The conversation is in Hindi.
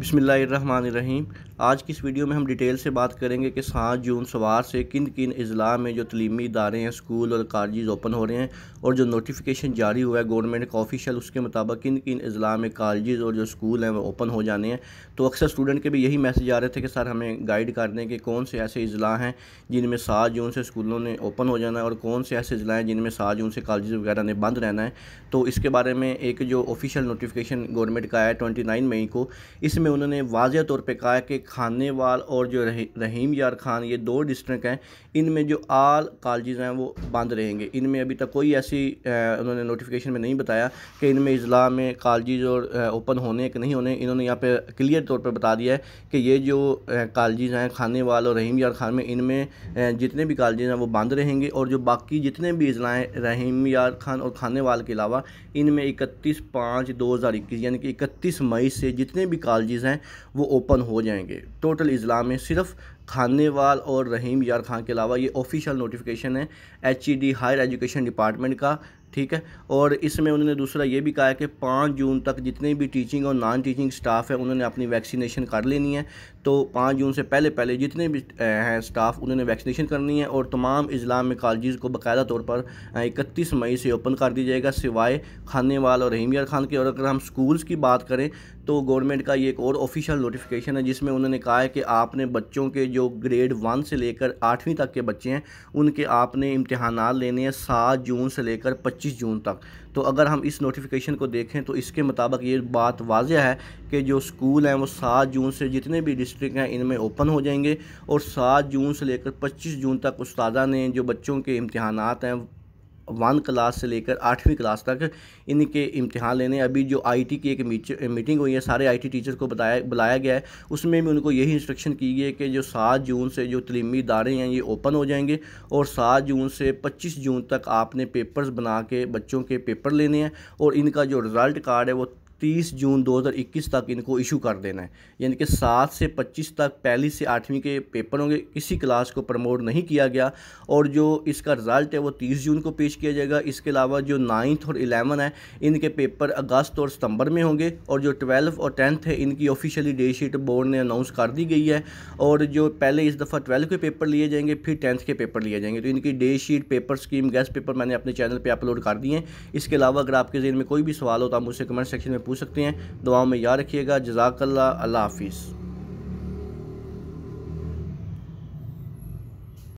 बिसमीम आज की इस वीडियो में हम डिटेल से बात करेंगे कि सात जून सवार से किन किन अज़ला में जो तलीमी इदारे हैं स्कूल और कॉलेज ओपन हो रहे हैं और जो नोटिफिकेशन जारी हुआ है गवर्नमेंट का ऑफिशियल उसके मुताबिक किन किन अज़ला में कॉलेज और जो स्कूल हैं वो ओपन हो जाने हैं तो अक्सर स्टूडेंट के भी यही मैसेज आ रहे थे कि सर हमें गाइड कर दें कि कौन से ऐसे अज़ला हैं जिनमें सात जून से स्कूलों ने ओपन हो जाना है और कौन से ऐसे अज़ला हैं जिनमें सात जून से कॉलेज वगैरह ने बंद रहना है तो इसके बारे में एक जो ऑफिशियल नोटिफिकेशन गवर्नमेंट का आया ट्वेंटी मई को इसमें में उन्होंने वाज तौर पर कहा कि खानेवाल और जो रही, रहीम यार खान ये दो डिस्ट्रिक्ट हैं इनमें जो आल कॉलेज हैं वो बंद रहेंगे इनमें अभी तक कोई ऐसी उन्होंने नोटिफिकेशन में नहीं बताया कि इनमें अजला में कॉलेज और ओपन होने के नहीं होने इन्होंने यहाँ पर क्लियर तौर पर बता दिया है कि ये जो कॉलेज हैं खाने वाल और रहीम यार खान में इनमें जितने भी कॉलेज हैं वो बंद रहेंगे और जो बाकी जितने भी अजला हैं रहीम यार खान और खाने वाल के अलावा इनमें इकतीस पाँच दो हज़ार इक्कीस यानी कि इकतीस मई से जितने भी कॉलेज हैं वो ओपन हो जाएंगे टोटल इजला में सिर्फ खानेवाल और रहीम यार खान के अलावा ये ऑफिशियल नोटिफिकेशन है H E D higher education department का ठीक है और इसमें उन्होंने दूसरा ये भी कहा है कि पाँच जून तक जितने भी टीचिंग और नॉन टीचिंग स्टाफ है उन्होंने अपनी वैक्सीनेशन कर लेनी है तो पाँच जून से पहले पहले जितने भी हैं स्टाफ उन्होंने वैक्सीनेशन करनी है और तमाम इज़लाम में कॉलेज़ को बाकायदा तौर पर इकतीस मई से ओपन कर दिया जाएगा सिवाय खानेवाल और रहीम यार खान के और अगर हम स्कूल्स की बात करें तो गवर्नमेंट का ये एक और ऑफिशियल नोटिफिकेशन है जिसमें उन्होंने कहा है कि आपने बच्चों के जो जो ग्रेड वन से लेकर आठवीं तक के बच्चे हैं उनके आपने इम्तहान लेने हैं सात जून से लेकर पच्चीस जून तक तो अगर हम इस नोटिफिकेशन को देखें तो इसके मुताबिक ये बात वाजह है कि जो स्कूल हैं वो सात जून से जितने भी डिस्ट्रिक्ट हैं इनमें ओपन हो जाएंगे और सात जून से लेकर पच्चीस जून तक उस्तादा ने जो बच्चों के इम्तहान हैं वन क्लास से लेकर आठवीं क्लास तक इनके इम्तहान लेने अभी जो टी की एक मीटिंग हुई है सारे टी टीचर को बताया बुलाया गया है उसमें भी उनको यही इंस्ट्रक्शन की गई है कि जो सात जून से जो तलीमी इदारे हैं ये ओपन हो जाएंगे और सात जून से पच्चीस जून तक आपने पेपर्स बना के बच्चों के पेपर लेने हैं और इनका जो रिज़ल्ट कार्ड है वो 30 जून 2021 तक इनको इशू कर देना है यानी कि सात से 25 तक पहली से आठवीं के पेपर होंगे किसी क्लास को प्रमोट नहीं किया गया और जो इसका रिज़ल्ट है वो 30 जून को पेश किया जाएगा इसके अलावा जो नाइन्थ और एलेवन है इनके पेपर अगस्त और सितंबर में होंगे और जो ट्वेल्थ और टेंथ है इनकी ऑफिशियली डेट शीट बोर्ड ने अनाउंस कर दी गई है और जो पहले इस दफ़ा ट्वेल्थ के पेपर लिए जाएंगे फिर टेंथ के पेपर लिए जाएंगे तो इनकी date sheet paper scheme guess paper मैंने अपने चैनल पर अपलोड कर दिए हैं इसके अलावा अगर आपके जेन में कोई भी सवाल हो तो आप मुझसे कमेंट सेक्शन में पूछ सकते हैं दुआओं में याद रखिएगा जजाकल्ला अल्लाह हाफिज़